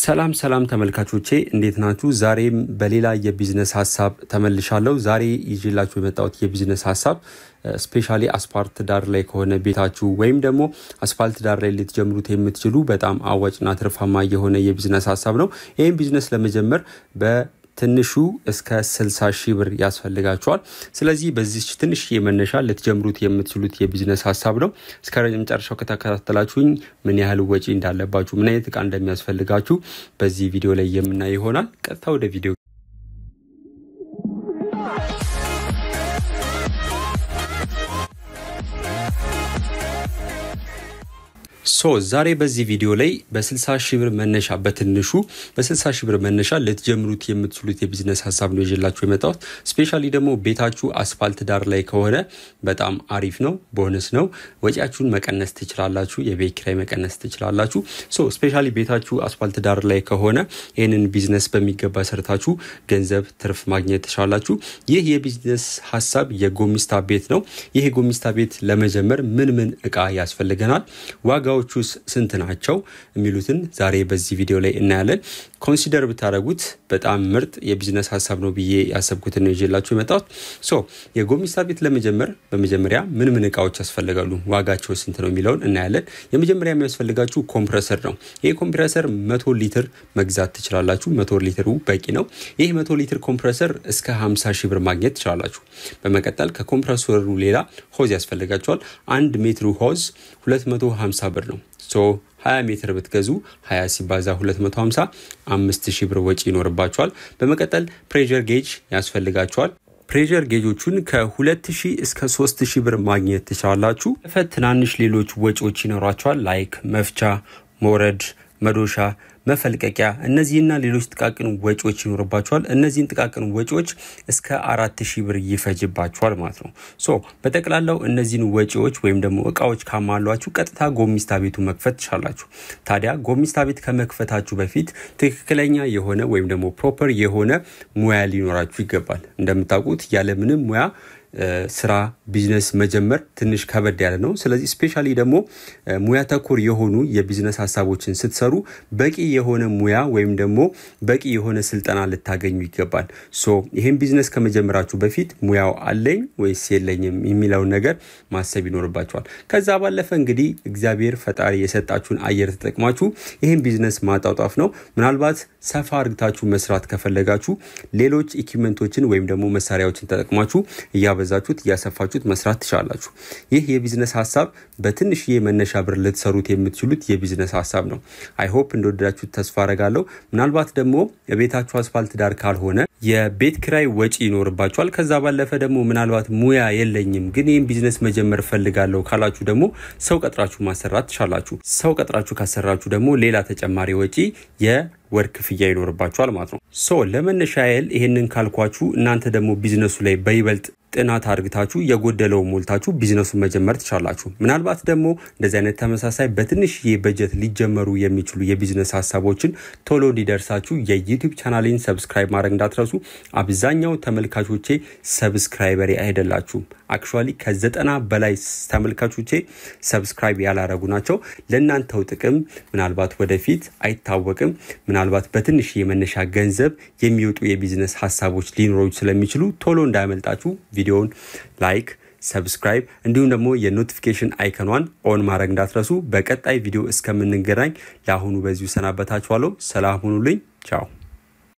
ሰላም ሰላም ተመልካቾቼ እንዴት ናችሁ? ዛሬም በሌላ የቢዝነስ ሀሳብ ተመልሻለሁ። ዛሬ ይዤላችሁ የመጣሁት የቢዝነስ ሀሳብ ስፔሻሊ አስፓልት ዳር ላይ ከሆነ ቤታችሁ ወይም ደግሞ አስፋልት ዳር ላይ ልትጀምሩት የምትችሉ በጣም አዋጭና ትርፋማ የሆነ የቢዝነስ ሀሳብ ነው። ይህም ቢዝነስ ለመጀመር በ ትንሹ እስከ 60 ሺህ ብር ያስፈልጋቸዋል። ስለዚህ በዚች ትንሽ የመነሻ ልትጀምሩት የምትችሉት የቢዝነስ ሀሳብ ነው። እስከ መጨረሻው ከተከታተላችሁኝ ምን ያህል ወጪ እንዳለባችሁ፣ ምን አይነት እቃ እንደሚያስፈልጋችሁ በዚህ ቪዲዮ ላይ የምናይ ይሆናል። ቀጥታ ወደ ቪዲዮ ሶ ዛሬ በዚህ ቪዲዮ ላይ በ60 ሺህ ብር መነሻ በትንሹ በ60 ሺህ ብር መነሻ ልትጀምሩት የምትችሉት የቢዝነስ ሀሳብ ነው ይዤላችሁ የመጣሁት። ስፔሻሊ ደግሞ ቤታችሁ አስፋልት ዳር ላይ ከሆነ በጣም አሪፍ ነው፣ ቦነስ ነው። ወጪያችሁን መቀነስ ትችላላችሁ፣ የቤት ኪራይ መቀነስ ትችላላችሁ። ሶ ስፔሻሊ ቤታችሁ አስፋልት ዳር ላይ ከሆነ ይህንን ቢዝነስ በሚገባ ሰርታችሁ ገንዘብ ትርፍ ማግኘት ትችላላችሁ። ይህ የቢዝነስ ሀሳብ የጎሚስታ ቤት ነው። ይህ የጎሚስታ ቤት ለመጀመር ምን ምን እቃ ያስፈልገናል? ዋጋዎቹ ሌሎቹስ ስንት ናቸው የሚሉትን ዛሬ በዚህ ቪዲዮ ላይ እናያለን። ኮንሲደር ብታደረጉት በጣም ምርጥ የቢዝነስ ሀሳብ ነው ብዬ ያሰብኩትን ነው ይዤላችሁ ሶ የጎሚስታ ቤት ለመጀመር በመጀመሪያ ምን ምን እቃዎች ያስፈልጋሉ፣ ዋጋቸው ስንት ነው የሚለውን እናያለን። የመጀመሪያ የሚያስፈልጋችሁ ኮምፕረሰር ነው። ይህ ኮምፕረሰር መቶ ሊትር መግዛት ትችላላችሁ። መቶ ሊትሩ በቂ ነው። ይህ መቶ ሊትር ኮምፕረሰር እስከ 50 ሺ ብር ማግኘት ትችላላችሁ። በመቀጠል ከኮምፕረሰሩ ሌላ ሆዝ ያስፈልጋቸዋል። አንድ ሜትሩ ሆዝ 250 ብር ነው ሶ 20 ሜትር ብትገዙ 20 ሲባዛ 250 5000 ብር ወጪ ይኖርባቸዋል በመቀጠል ፕሬር ጌጅ ያስፈልጋቸዋል ፕሬር ጌጆቹን ከ2000 እስከ 3000 ብር ማግኘት ትችላላችሁ ፈት ትናንሽ ሌሎች ወጪዎች ይኖሯቸዋል ላይክ መፍቻ መውረድ መዶሻ፣ መፈልቀቂያ እነዚህና ሌሎች ጥቃቅን ወጪዎች ይኖርባቸዋል። እነዚህን ጥቃቅን ወጪዎች እስከ አራት ሺህ ብር ይፈጅባቸዋል ማለት ነው። ሶ በጠቅላላው እነዚህን ወጪዎች ወይም ደግሞ እቃዎች ካማሏችሁ ቀጥታ ጎሚስታ ቤቱ መክፈት ትችላላችሁ። ታዲያ ጎሚስታ ቤት ከመክፈታችሁ በፊት ትክክለኛ የሆነ ወይም ደግሞ ፕሮፐር የሆነ ሙያ ሊኖራችሁ ይገባል። እንደምታውቁት ያለምንም ሙያ ስራ፣ ቢዝነስ መጀመር ትንሽ ከበድ ያለ ነው። ስለዚህ ስፔሻሊ ደግሞ ሙያ ተኮር የሆኑ የቢዝነስ ሀሳቦችን ስትሰሩ በቂ የሆነ ሙያ ወይም ደግሞ በቂ የሆነ ስልጠና ልታገኙ ይገባል። ሶ ይህን ቢዝነስ ከመጀመራችሁ በፊት ሙያው አለኝ ወይስ የለኝም የሚለውን ነገር ማሰብ ይኖርባቸዋል። ከዛ ባለፈ እንግዲህ እግዚአብሔር ፈጣሪ የሰጣችሁን አየር ተጠቅማችሁ ይህን ቢዝነስ ማጣጣፍ ነው። ምናልባት ሰፋ አርግታችሁ መስራት ከፈለጋችሁ ሌሎች ኢኪመንቶችን ወይም ደግሞ መሳሪያዎችን ተጠቅማችሁ እያበ እያበዛችሁት እያሰፋችሁት መስራት ትችላላችሁ። ይህ የቢዝነስ ሀሳብ በትንሽዬ መነሻ ብር ልትሰሩት የምትችሉት የቢዝነስ ሀሳብ ነው። አይሆፕ እንደወደዳችሁት ተስፋ አረጋለሁ። ምናልባት ደግሞ የቤታችሁ አስፋልት ዳር ካልሆነ የቤት ክራይ ወጪ ይኖርባችኋል። ከዛ ባለፈ ደግሞ ምናልባት ሙያ የለኝም ግን ይህም ቢዝነስ መጀመር ፈልጋለሁ ካላችሁ ደግሞ ሰው ቀጥራችሁ ማሰራት ትችላላችሁ። ሰው ቀጥራችሁ ካሰራችሁ ደግሞ ሌላ ተጨማሪ ወጪ የወር ክፍያ ይኖርባችኋል ማለት ነው። ሶ ለመነሻ ያህል ይሄንን ካልኳችሁ እናንተ ደግሞ ቢዝነሱ ላይ በይበልጥ ጥናት አድርግታችሁ የጎደለው ሞልታችሁ ቢዝነሱን መጀመር ትችላላችሁ። ምናልባት ደግሞ እንደዚህ አይነት ተመሳሳይ በትንሽዬ በጀት ሊጀመሩ የሚችሉ የቢዝነስ ሀሳቦችን ቶሎ እንዲደርሳችሁ የዩቲዩብ ቻናሌን ሰብስክራይብ ማድረግ እንዳትረሱ። አብዛኛው ተመልካቾቼ ሰብስክራይበሬ አይደላችሁም። አክቹዋሊ ከዘጠና በላይ ተመልካቾቼ ሰብስክራይብ ያላረጉ ናቸው። ለእናንተው ጥቅም ምናልባት ወደፊት አይታወቅም፣ ምናልባት በትንሽ የመነሻ ገንዘብ የሚወጡ የቢዝነስ ሀሳቦች ሊኖሩ ስለሚችሉ ቶሎ እንዳያመልጣችሁ ቪዲዮውን ላይክ ሰብስክራይብ እንዲሁም ደግሞ የኖቲፊኬሽን አይከኗን ኦን ማድረግ እንዳትረሱ። በቀጣይ ቪዲዮ እስከምንገናኝ ለአሁኑ በዚሁ ሰናበታችኋለሁ። ሰላም ሁኑልኝ። ቻው